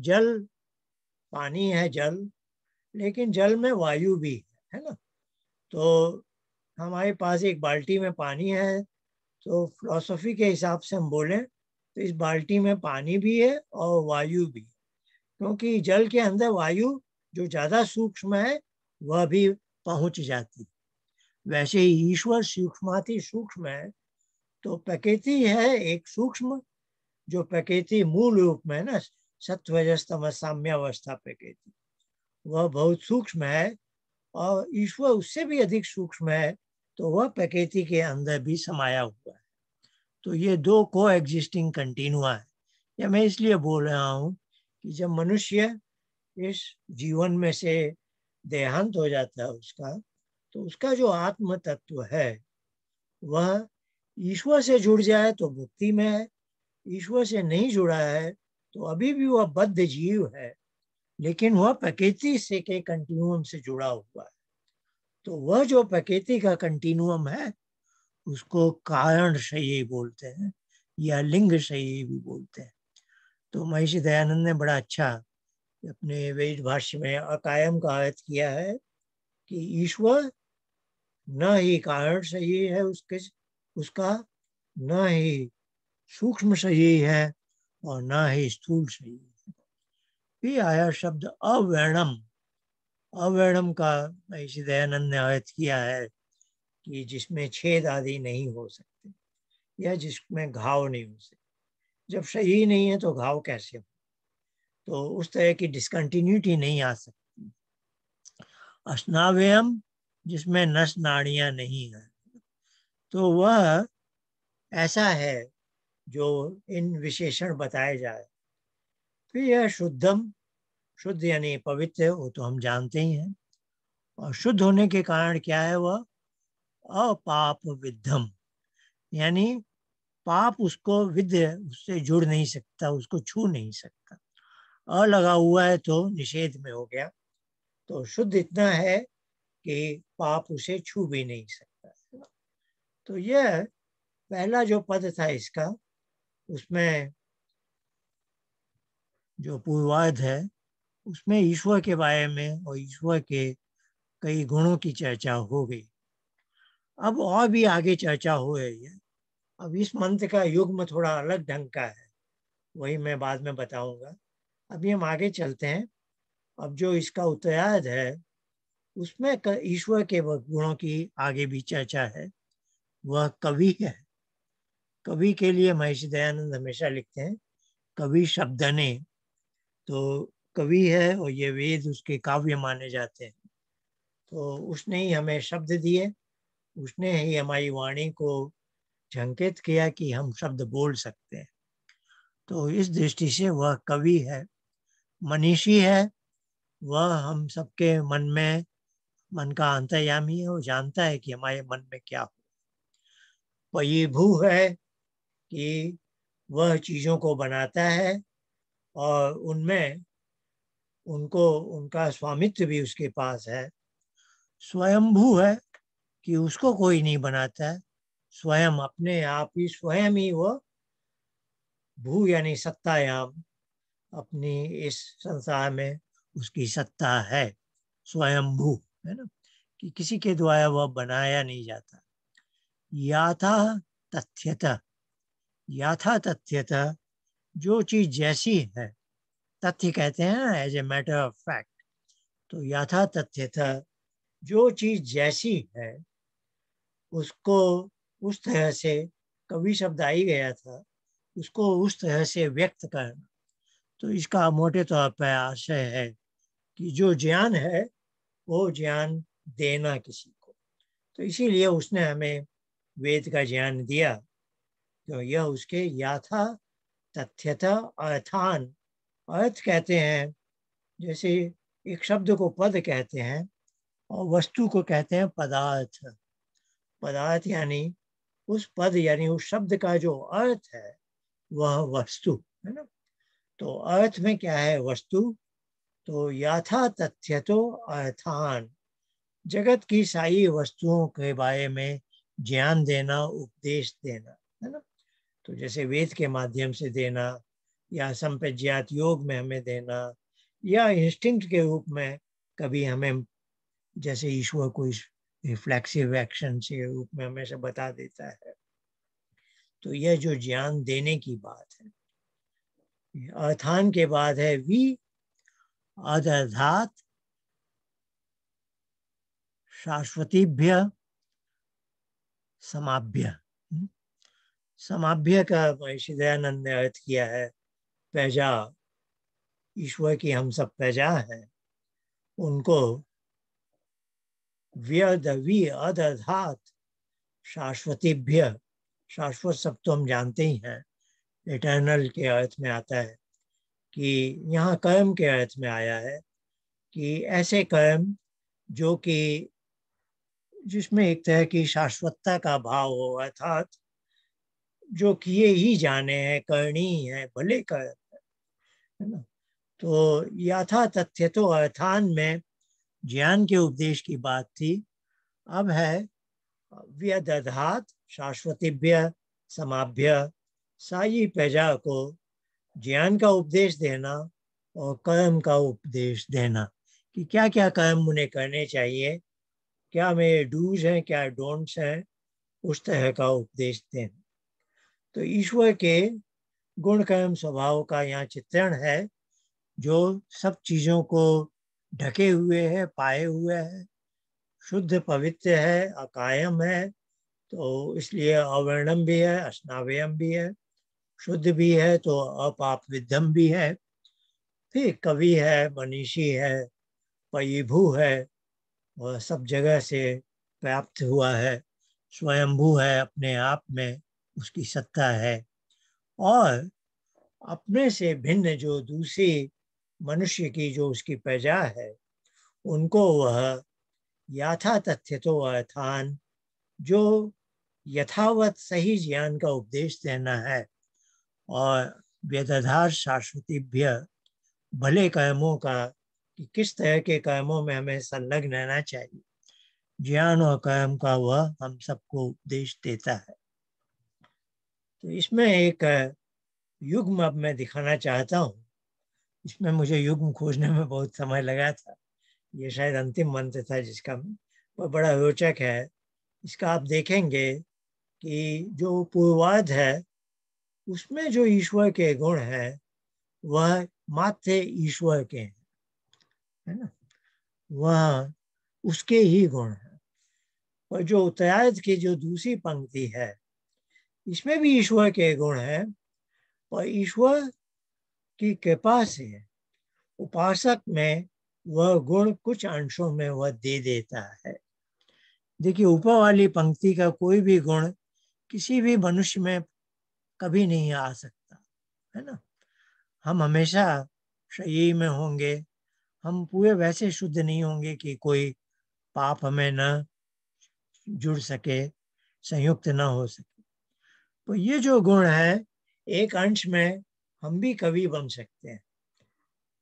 जल पानी है जल लेकिन जल में वायु भी है ना तो हमारे पास एक बाल्टी में पानी है तो फिलोसफी के हिसाब से हम बोलें तो इस बाल्टी में पानी भी है और वायु भी क्योंकि जल के अंदर वायु जो ज़्यादा सूक्ष्म है वह भी पहुंच जाती वैसे ही ईश्वर सूक्ष्माति सूक्ष्म है तो प्रकृति है एक सूक्ष्म जो प्रकृति मूल रूप में ना सत्वजस तमसाम्यावस्था प्रकृति वह बहुत सूक्ष्म है और ईश्वर उससे भी अधिक सूक्ष्म है तो वह प्रकृति के अंदर भी समाया हुआ है तो ये दो को एग्जिस्टिंग कंटिन्यूआ है या मैं इसलिए बोल रहा हूँ कि जब मनुष्य इस जीवन में से देहांत हो जाता है उसका तो उसका जो आत्म तत्व है वह ईश्वर से जुड़ जाए तो मुक्ति में है ईश्वर से नहीं जुड़ा है तो अभी भी वह बद्ध जीव है लेकिन वह प्रकृति से के कंटिन्यूम से जुड़ा हुआ है तो वह जो प्रकृति का कंटिन्यूम है उसको कारण सही बोलते हैं या लिंग सही भी बोलते हैं तो महर्षि दयानंद ने बड़ा अच्छा अपने वेद भाष्य में अकायम का अर्थ किया है कि ईश्वर न ही कारण सही है उसके उसका न ही सूक्ष्म सही है और न ही स्थूल सही है आया शब्द अवर्णम अवैणम का इसी दयानंद ने आयत किया है कि जिसमें छेद आदि नहीं हो सकते या जिसमें घाव नहीं हो सकते जब सही नहीं है तो घाव कैसे हो तो उस तरह की डिसकंटिन्यूटी नहीं आ सकती अस्नावयम जिसमें नस नाड़ियां नहीं है तो वह ऐसा है जो इन विशेषण बताए जाए तो यह शुद्धम शुद्ध यानी पवित्र वो तो हम जानते ही हैं और शुद्ध होने के कारण क्या है वह अपाप विद्धम यानी पाप उसको विद्य उससे जुड़ नहीं सकता उसको छू नहीं सकता अलगा लगा हुआ है तो निषेध में हो गया तो शुद्ध इतना है कि पाप उसे छू भी नहीं सकता तो यह पहला जो पद था इसका उसमें जो पूर्वाध है उसमें ईश्वर के बारे में और ईश्वर के कई गुणों की चर्चा हो गई अब और भी आगे चर्चा हो रही है अब इस मंत्र का युग में थोड़ा अलग ढंग का है वही मैं बाद में बताऊंगा अभी हम आगे चलते हैं अब जो इसका उत्तरायध है उसमें ईश्वर के गुणों की आगे भी चर्चा है वह कवि है कवि के लिए महेश दयानंद हमेशा लिखते हैं कवि शब्दने तो कवि है और ये वेद उसके काव्य माने जाते हैं तो उसने ही हमें शब्द दिए उसने ही हमारी वाणी को झंकित किया कि हम शब्द बोल सकते हैं तो इस दृष्टि से वह कवि है मनीषी है वह हम सबके मन में मन का अंतर्यामी है और जानता है कि हमारे मन में क्या हो पयीभू है कि वह चीज़ों को बनाता है और उनमें उनको उनका स्वामित्व भी उसके पास है स्वयंभू है कि उसको कोई नहीं बनाता है स्वयं अपने आप ही स्वयं ही वो भू यानी सत्तायाम अपनी इस संसार में उसकी सत्ता है स्वयंभू है ना कि किसी के द्वारा वह बनाया नहीं जाता याथा तथ्यता याथा तथ्यता जो चीज जैसी है तथ्य कहते हैं ना as a matter of fact तो यथा तथ्य था जो चीज जैसी है उसको उस तरह से कवि शब्द आई गया था उसको उस तरह से व्यक्त करना तो इसका मोटे तौर पर आशय है कि जो ज्ञान है वो ज्ञान देना किसी को तो इसीलिए उसने हमें वेद का ज्ञान दिया तो यह उसके याथा तथ्यता अथान अर्थ कहते हैं जैसे एक शब्द को पद कहते हैं और वस्तु को कहते हैं पदार्थ पदार्थ यानी उस पद यानी उस शब्द का जो अर्थ है वह वस्तु है ना तो अर्थ में क्या है वस्तु तो याथा तथ्य तो अर्थान जगत की सारी वस्तुओं के बारे में ज्ञान देना उपदेश देना है ना तो जैसे वेद के माध्यम से देना या संप्रज्ञात योग में हमें देना या इंस्टिंक्ट के रूप में कभी हमें जैसे ईश्वर इस रिफ्लेक्सिव एक्शन के रूप में हमें से बता देता है तो यह जो ज्ञान देने की बात है अर्थान के बाद है वी अदात शाश्वतीभ्य समाभ्य हम्म, समाभ्य का दयानंद ने अर्थ किया है पैजा ईश्वर की हम सब पैजा है उनको व्यदवी अदधात शाश्वतीभ्य शाश्वत सब तो हम जानते ही हैं इटर्नल के अर्थ में आता है कि यहाँ कर्म के अर्थ में आया है कि ऐसे कर्म जो कि जिसमें एक तरह की शाश्वतता का भाव हो अर्थात जो किए ही जाने हैं करनी है भले कर्म तो यथा तथ्य तो अर्थान में ज्ञान के उपदेश की बात थी अब है व्यदधात शाश्वतीभ्य समाभ्य साई प्रजा को ज्ञान का उपदेश देना और कर्म का उपदेश देना कि क्या क्या कर्म उन्हें करने चाहिए क्या मेरे डूज हैं क्या डोंट्स हैं उस तरह का उपदेश देना तो ईश्वर के गुण कर्म स्वभाव का यहाँ चित्रण है जो सब चीज़ों को ढके हुए है पाए हुए है शुद्ध पवित्र है अकायम है तो इसलिए अवर्णम भी है अस्नावयम भी है शुद्ध भी है तो अपाप विद्यम भी है फिर कवि है मनीषी है पयीभू है वह सब जगह से प्राप्त हुआ है स्वयंभू है अपने आप में उसकी सत्ता है और अपने से भिन्न जो दूसरी मनुष्य की जो उसकी प्रजा है उनको वह याथा तथ्य तो अर्थान जो यथावत सही ज्ञान का उपदेश देना है और वेदाधार शाश्वतीभ्य भले कर्मों का कि किस तरह के कर्मों में हमें संलग्न रहना चाहिए ज्ञान और कर्म का वह हम सबको उपदेश देता है तो इसमें एक युग्म अब मैं दिखाना चाहता हूँ इसमें मुझे युग्म खोजने में बहुत समय लगा था ये शायद अंतिम मंत्र था जिसका वह बड़ा रोचक है इसका आप देखेंगे कि जो पूर्वाध है उसमें जो ईश्वर के गुण है वह मात्र ईश्वर के हैं है ना वह उसके ही गुण है और जो उत्तरार्ध की जो दूसरी पंक्ति है इसमें भी ईश्वर के गुण हैं और ईश्वर की कृपा से उपासक में वह गुण कुछ अंशों में वह दे देता है देखिए ऊपर वाली पंक्ति का कोई भी गुण किसी भी मनुष्य में कभी नहीं आ सकता है ना हम हमेशा शरीर में होंगे हम पूरे वैसे शुद्ध नहीं होंगे कि कोई पाप हमें न जुड़ सके संयुक्त न हो सके तो ये जो गुण है एक अंश में हम भी कवि बन सकते हैं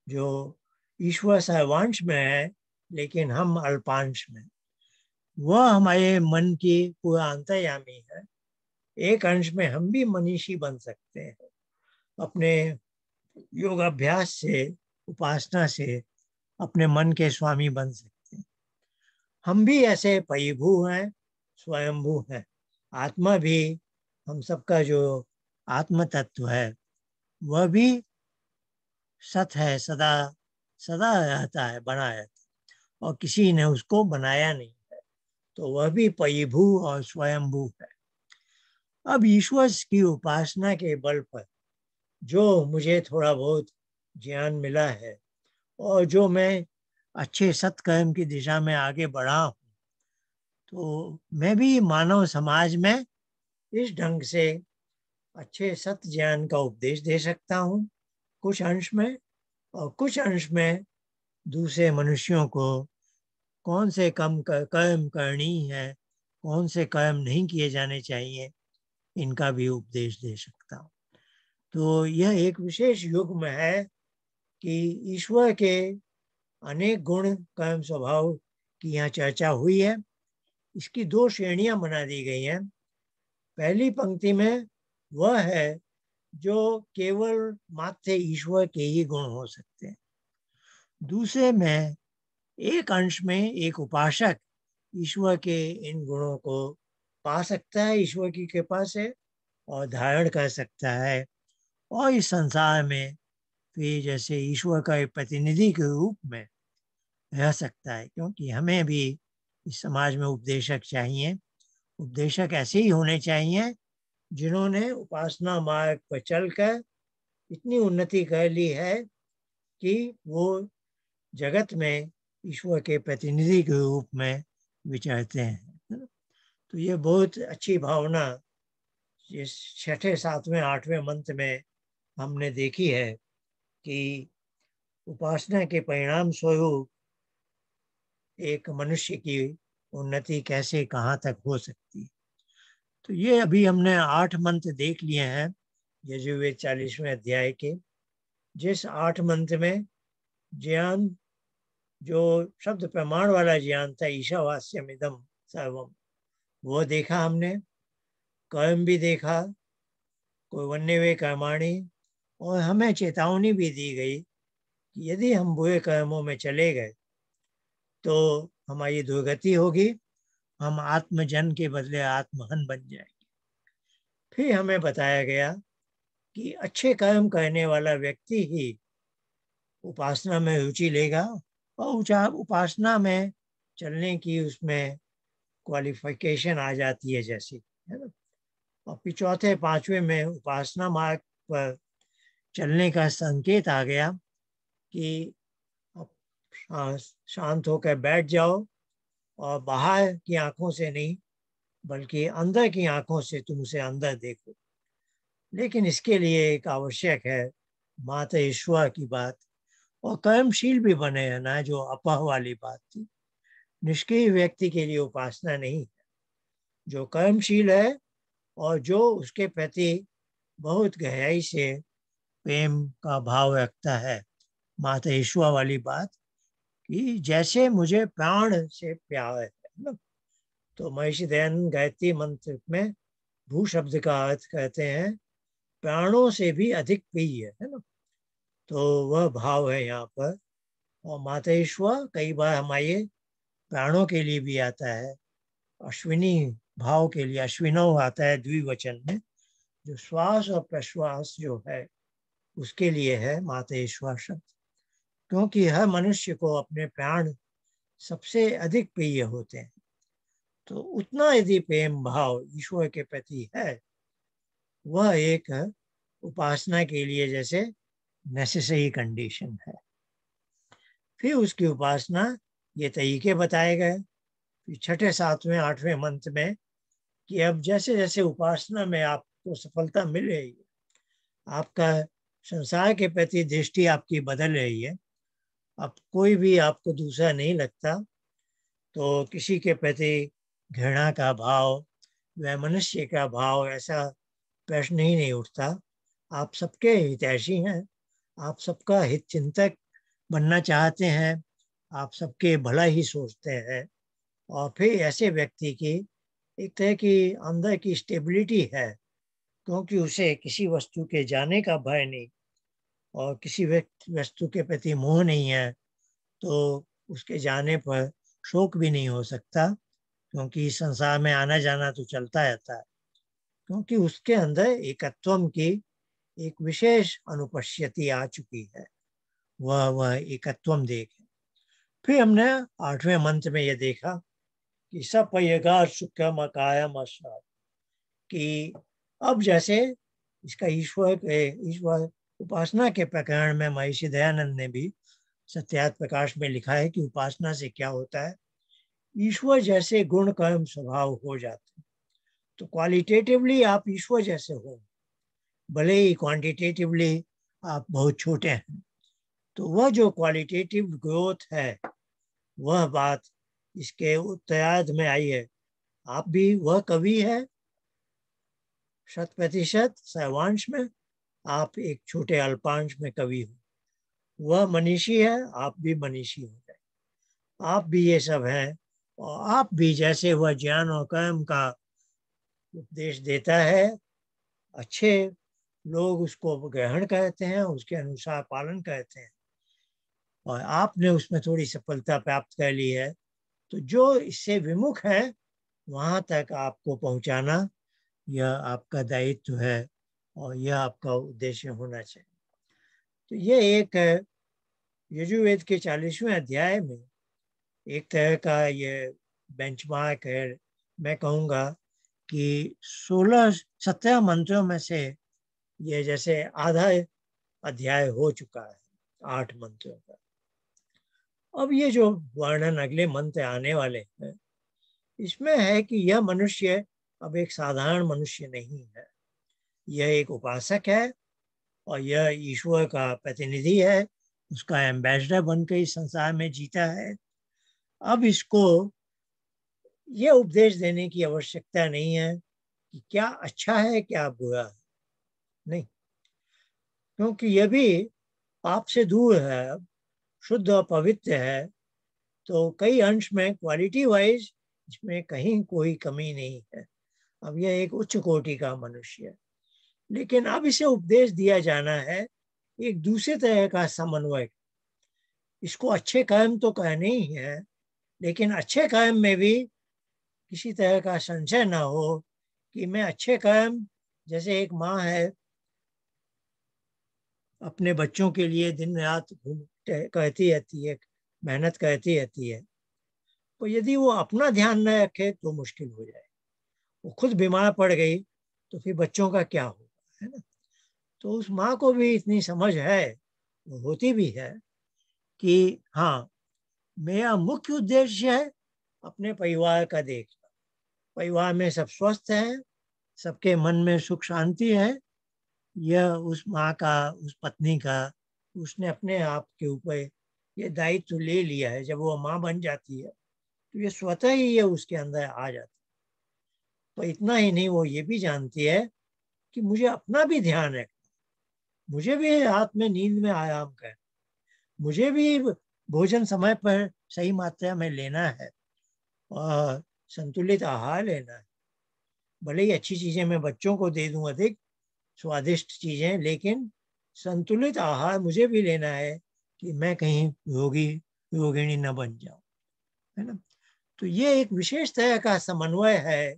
जो ईश्वर सर्वांश में है लेकिन हम अल्पांश में वह हमारे मन की पूरा अंतर्यामी है एक अंश में हम भी मनीषी बन सकते हैं अपने योगाभ्यास से उपासना से अपने मन के स्वामी बन सकते हैं हम भी ऐसे परिभू हैं स्वयंभू हैं आत्मा भी हम सबका जो आत्म तत्व है वह भी सत है सदा सदा रहता है बना रहता है और किसी ने उसको बनाया नहीं है तो वह भी पयभू और स्वयंभू है अब ईश्वर की उपासना के बल पर जो मुझे थोड़ा बहुत ज्ञान मिला है और जो मैं अच्छे सत्कर्म की दिशा में आगे बढ़ा हूँ तो मैं भी मानव समाज में इस ढंग से अच्छे सत्य ज्ञान का उपदेश दे सकता हूँ कुछ अंश में और कुछ अंश में दूसरे मनुष्यों को कौन से कम कर्म करनी है कौन से कर्म नहीं किए जाने चाहिए इनका भी उपदेश दे सकता हूँ तो यह एक विशेष युग में है कि ईश्वर के अनेक गुण कर्म स्वभाव की यहाँ चर्चा हुई है इसकी दो श्रेणियां बना दी गई हैं पहली पंक्ति में वह है जो केवल मात्र ईश्वर के ही गुण हो सकते हैं दूसरे में एक अंश में एक उपासक ईश्वर के इन गुणों को पा सकता है ईश्वर की कृपा से और धारण कर सकता है और इस संसार में फिर जैसे ईश्वर का एक प्रतिनिधि के रूप में रह सकता है क्योंकि हमें भी इस समाज में उपदेशक चाहिए उपदेशक ऐसे ही होने चाहिए जिन्होंने उपासना मार्ग पर चलकर इतनी उन्नति कर ली है कि वो जगत में ईश्वर के प्रतिनिधि के रूप में विचरते हैं तो ये बहुत अच्छी भावना इस छठे सातवें आठवें मंत्र में हमने देखी है कि उपासना के परिणाम स्वरूप एक मनुष्य की उन्नति कैसे कहाँ तक हो सकती है तो ये अभी हमने आठ मंत्र देख लिए हैं यजुर्वेद चालीसवें अध्याय के जिस आठ मंत्र में ज्ञान जो शब्द प्रमाण वाला ज्ञान था ईशावास्यम इदम सर्वम वो देखा हमने कर्म भी देखा कोई वन्य वे कर्माणी और हमें चेतावनी भी दी गई कि यदि हम बुरे कर्मों में चले गए तो हमारी दुर्गति होगी हम आत्मजन के बदले आत्महन बन जाएंगे फिर हमें बताया गया कि अच्छे कर्म करने वाला व्यक्ति ही उपासना में रुचि लेगा और ऊंचा उपासना में चलने की उसमें क्वालिफिकेशन आ जाती है जैसी है ना और फिर चौथे पांचवें में उपासना मार्ग पर चलने का संकेत आ गया कि शांत होकर बैठ जाओ और बाहर की आंखों से नहीं बल्कि अंदर की आंखों से तुम उसे अंदर देखो लेकिन इसके लिए एक आवश्यक है माता ईश्वर की बात और कर्मशील भी बने हैं ना जो अपह वाली बात थी निष्क्रिय व्यक्ति के लिए उपासना नहीं है जो कर्मशील है और जो उसके प्रति बहुत गहराई से प्रेम का भाव रखता है माता ईश्वर वाली बात कि जैसे मुझे प्राण से प्यार है ना तो महर्षि दयानंद गायत्री मंत्र में भू शब्द का अर्थ कहते हैं प्राणों से भी अधिक प्रिय है ना तो वह भाव है यहाँ पर और मातेश्वर कई बार हमारे प्राणों के लिए भी आता है अश्विनी भाव के लिए अश्विनव आता है द्विवचन में जो श्वास और प्रश्वास जो है उसके लिए है मातेश्वर शब्द क्योंकि हर मनुष्य को अपने प्राण सबसे अधिक प्रिय होते हैं तो उतना यदि प्रेम भाव ईश्वर के प्रति है वह एक उपासना के लिए जैसे नेसेसरी कंडीशन है फिर उसकी उपासना ये तरीके बताए गए फिर छठे सातवें आठवें मंत्र में कि अब जैसे जैसे उपासना में आपको सफलता मिल रही है आपका संसार के प्रति दृष्टि आपकी बदल रही है अब कोई भी आपको दूसरा नहीं लगता तो किसी के प्रति घृणा का भाव मनुष्य का भाव ऐसा प्रश्न ही नहीं उठता आप सबके हितैषी हैं आप सबका हित चिंतक बनना चाहते हैं आप सबके भला ही सोचते हैं और फिर ऐसे व्यक्ति की एक तरह की अंदर की स्टेबिलिटी है क्योंकि उसे किसी वस्तु के जाने का भय नहीं और किसी वस्तु के प्रति मोह नहीं है तो उसके जाने पर शोक भी नहीं हो सकता क्योंकि संसार में आना जाना तो चलता रहता है क्योंकि उसके अंदर एकत्वम की एक विशेष अनुपस्थिति आ चुकी है वह वह एकत्वम देख फिर हमने आठवें मंत्र में यह देखा कि सब पयगा सुखम अकायम अश्रम कि अब जैसे इसका ईश्वर के ईश्वर उपासना के प्रकरण में महर्षि दयानंद ने भी सत्यात प्रकाश में लिखा है कि उपासना से क्या होता है ईश्वर जैसे गुण कर्म स्वभाव हो जाते तो क्वालिटेटिवली आप ईश्वर जैसे हो भले ही क्वांटिटेटिवली आप बहुत छोटे हैं तो वह जो क्वालिटेटिव ग्रोथ है वह बात इसके उत्तरार्ध में आई है आप भी वह कवि है शत प्रतिशत सर्वांश में आप एक छोटे अल्पांश में कवि हो वह मनीषी है आप भी मनीषी हो जाए आप भी ये सब हैं और आप भी जैसे वह ज्ञान और कर्म का उपदेश देता है अच्छे लोग उसको ग्रहण कहते हैं उसके अनुसार पालन कहते हैं और आपने उसमें थोड़ी सफलता प्राप्त कर ली है तो जो इससे विमुख है वहाँ तक आपको पहुँचाना यह आपका दायित्व है और यह आपका उद्देश्य होना चाहिए तो यह एक यजुर्वेद के चालीसवें अध्याय में एक तरह का ये बेंचमार्क है मैं कहूँगा कि सोलह सत्रह मंत्रों में से ये जैसे आधा अध्याय हो चुका है आठ मंत्रों का अब ये जो वर्णन अगले मंत्र आने वाले हैं इसमें है कि यह मनुष्य अब एक साधारण मनुष्य नहीं है यह एक उपासक है और यह ईश्वर का प्रतिनिधि है उसका एम्बेसडर बन के इस संसार में जीता है अब इसको यह उपदेश देने की आवश्यकता नहीं है कि क्या अच्छा है क्या बुरा है नहीं क्योंकि यह भी पाप से दूर है शुद्ध और पवित्र है तो कई अंश में क्वालिटी वाइज इसमें कहीं कोई कमी नहीं है अब यह एक उच्च कोटि का मनुष्य है लेकिन अब इसे उपदेश दिया जाना है एक दूसरे तरह का समन्वय इसको अच्छे कायम तो कहने ही है लेकिन अच्छे कायम में भी किसी तरह का संशय ना हो कि मैं अच्छे कायम जैसे एक माँ है अपने बच्चों के लिए दिन रात घूम कहती रहती है मेहनत कहती रहती है तो यदि वो अपना ध्यान न रखे तो मुश्किल हो जाए वो खुद बीमार पड़ गई तो फिर बच्चों का क्या हो है ना तो उस माँ को भी इतनी समझ है वो होती भी है कि हाँ मेरा मुख्य उद्देश्य है अपने परिवार का देखना परिवार में सब स्वस्थ है सबके मन में सुख शांति है यह उस माँ का उस पत्नी का उसने अपने आप के ऊपर ये दायित्व ले लिया है जब वो माँ बन जाती है तो ये स्वतः ही ये उसके अंदर आ जाती है पर इतना ही नहीं वो ये भी जानती है कि मुझे अपना भी ध्यान है मुझे भी हाथ में नींद में आयाम करना मुझे भी भोजन समय पर सही मात्रा में लेना है और संतुलित आहार लेना है भले ही अच्छी चीजें मैं बच्चों को दे दूं अधिक स्वादिष्ट चीजें लेकिन संतुलित आहार मुझे भी लेना है कि मैं कहीं रोगी रोगिणी न बन जाऊं है ना तो ये एक विशेष तरह का समन्वय है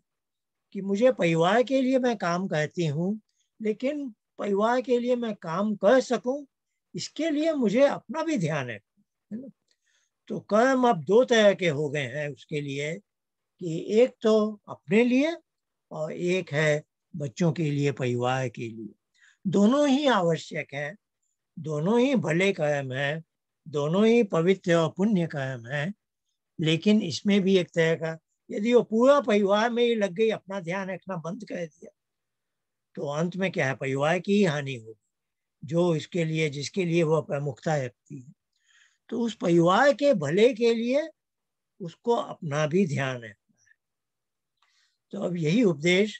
कि मुझे परिवार के लिए मैं काम करती हूँ लेकिन परिवार के लिए मैं काम कर सकूं इसके लिए मुझे अपना भी ध्यान है ना तो कर्म अब दो तरह के हो गए हैं उसके लिए कि एक तो अपने लिए और एक है बच्चों के लिए परिवार के लिए दोनों ही आवश्यक हैं दोनों ही भले कर्म हैं दोनों ही पवित्र और पुण्य कर्म हैं लेकिन इसमें भी एक तरह का यदि वो पूरा परिवार में ही लग गई अपना ध्यान रखना बंद कर दिया तो अंत में क्या है परिवार की ही हानि होगी जो इसके लिए जिसके लिए वो प्रमुखता रखती है तो उस परिवार के भले के लिए उसको अपना भी ध्यान रखना है तो अब यही उपदेश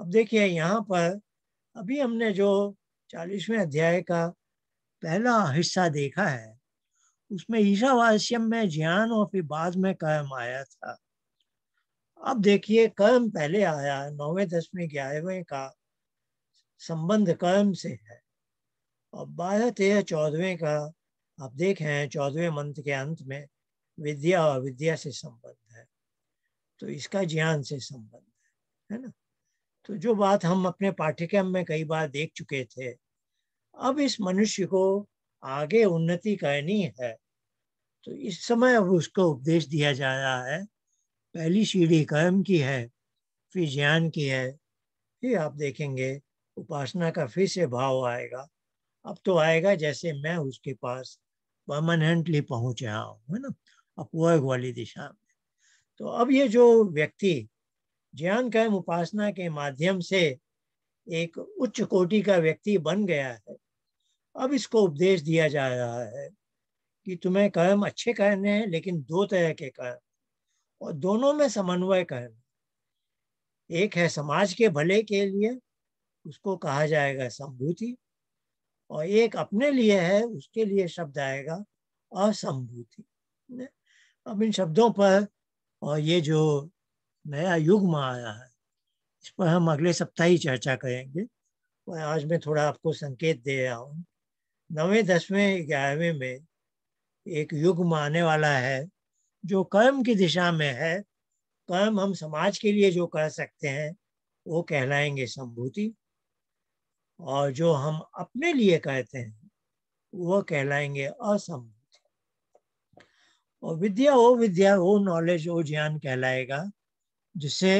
अब देखिए यहाँ पर अभी हमने जो चालीसवें अध्याय का पहला हिस्सा देखा है उसमें ईशावास्यम में ज्ञान और फिर बाद में कर्म आया था अब देखिए कर्म पहले आया है नौवें दसवें ग्यारहवें का संबंध कर्म से है और बारह तेरह चौदहवें का आप देखें हैं चौदहवें मंत्र के अंत में विद्या और विद्या से संबंध है तो इसका ज्ञान से संबंध है है ना तो जो बात हम अपने पाठ्यक्रम में कई बार देख चुके थे अब इस मनुष्य को आगे उन्नति करनी है तो इस समय अब उसको उपदेश दिया जा रहा है पहली सीढ़ी कर्म की है फिर ज्ञान की है फिर आप देखेंगे उपासना का फिर से भाव आएगा अब तो आएगा जैसे मैं उसके पास परमानेंटली पहुंच रहा हूँ है ना अपवर्ग वाली दिशा में तो अब ये जो व्यक्ति ज्ञान कर्म उपासना के माध्यम से एक उच्च कोटि का व्यक्ति बन गया है अब इसको उपदेश दिया जा रहा है कि तुम्हें कर्म अच्छे करने हैं लेकिन दो तरह के कर्म और दोनों में समन्वय करना एक है समाज के भले के लिए उसको कहा जाएगा संभूति और एक अपने लिए है उसके लिए शब्द आएगा असंभूति अब इन शब्दों पर और ये जो नया युग में आया है इस पर हम अगले सप्ताह ही चर्चा करेंगे और आज मैं थोड़ा आपको संकेत दे रहा हूँ नवे दसवें ग्यारहवें में एक युग में आने वाला है जो कर्म की दिशा में है कर्म हम समाज के लिए जो कर सकते हैं वो कहलाएंगे संभूति और जो हम अपने लिए कहते हैं वो कहलाएंगे असंभूति और विद्या वो विद्या वो नॉलेज वो ज्ञान कहलाएगा जिससे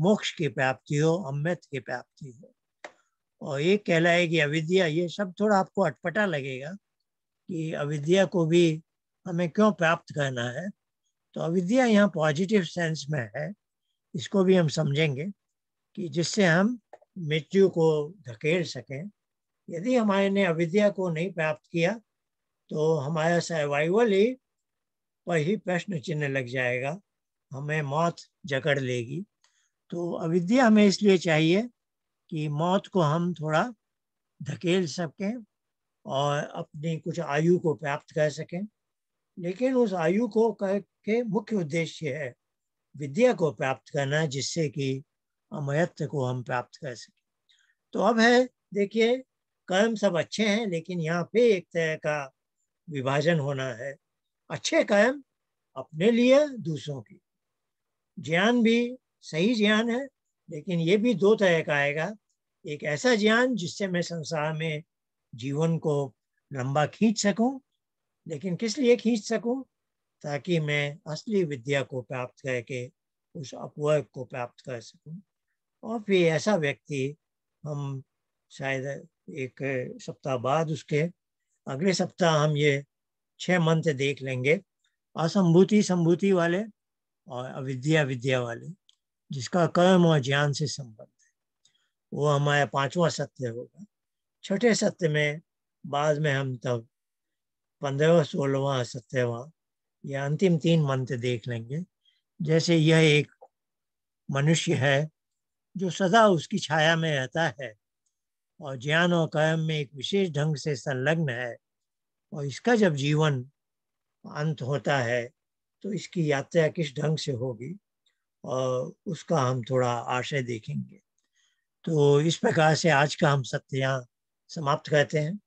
मोक्ष की प्राप्ति हो अमृत की प्राप्ति हो और ये कहलाएगी अविद्या ये सब थोड़ा आपको अटपटा लगेगा कि अविद्या को भी हमें क्यों प्राप्त करना है तो अविद्या यहाँ पॉजिटिव सेंस में है इसको भी हम समझेंगे कि जिससे हम मृत्यु को धकेल सकें यदि हमारे ने अविद्या को नहीं प्राप्त किया तो हमारा सर्वाइवल ही पर ही प्रश्न चिन्ह लग जाएगा हमें मौत जकड़ लेगी तो अविद्या हमें इसलिए चाहिए कि मौत को हम थोड़ा धकेल सकें और अपनी कुछ आयु को प्राप्त कर सकें लेकिन उस आयु को के मुख्य उद्देश्य है विद्या को प्राप्त करना जिससे कि अमयत्व को हम प्राप्त कर सकें तो अब है देखिए कर्म सब अच्छे हैं लेकिन यहाँ पे एक तरह का विभाजन होना है अच्छे कर्म अपने लिए दूसरों के ज्ञान भी सही ज्ञान है लेकिन ये भी दो तरह का आएगा एक ऐसा ज्ञान जिससे मैं संसार में जीवन को लंबा खींच सकूं लेकिन किस लिए खींच सकूं ताकि मैं असली विद्या को प्राप्त करके उस अपवर्ग को प्राप्त कर सकूं और फिर ऐसा व्यक्ति हम शायद एक सप्ताह बाद उसके अगले सप्ताह हम ये छह मंत्र देख लेंगे असंभूति संभूति वाले और अविद्या विद्या वाले जिसका कर्म और ज्ञान से संबंध है वो हमारा पांचवा सत्य होगा छठे सत्य में बाद में हम तब पंद्रह सोलहवा सत्यवा ये अंतिम तीन मंत्र देख लेंगे जैसे यह एक मनुष्य है जो सदा उसकी छाया में रहता है और ज्ञान और कर्म में एक विशेष ढंग से संलग्न है और इसका जब जीवन अंत होता है तो इसकी यात्रा किस ढंग से होगी और उसका हम थोड़ा आशय देखेंगे तो इस प्रकार से आज का हम सत्य समाप्त करते हैं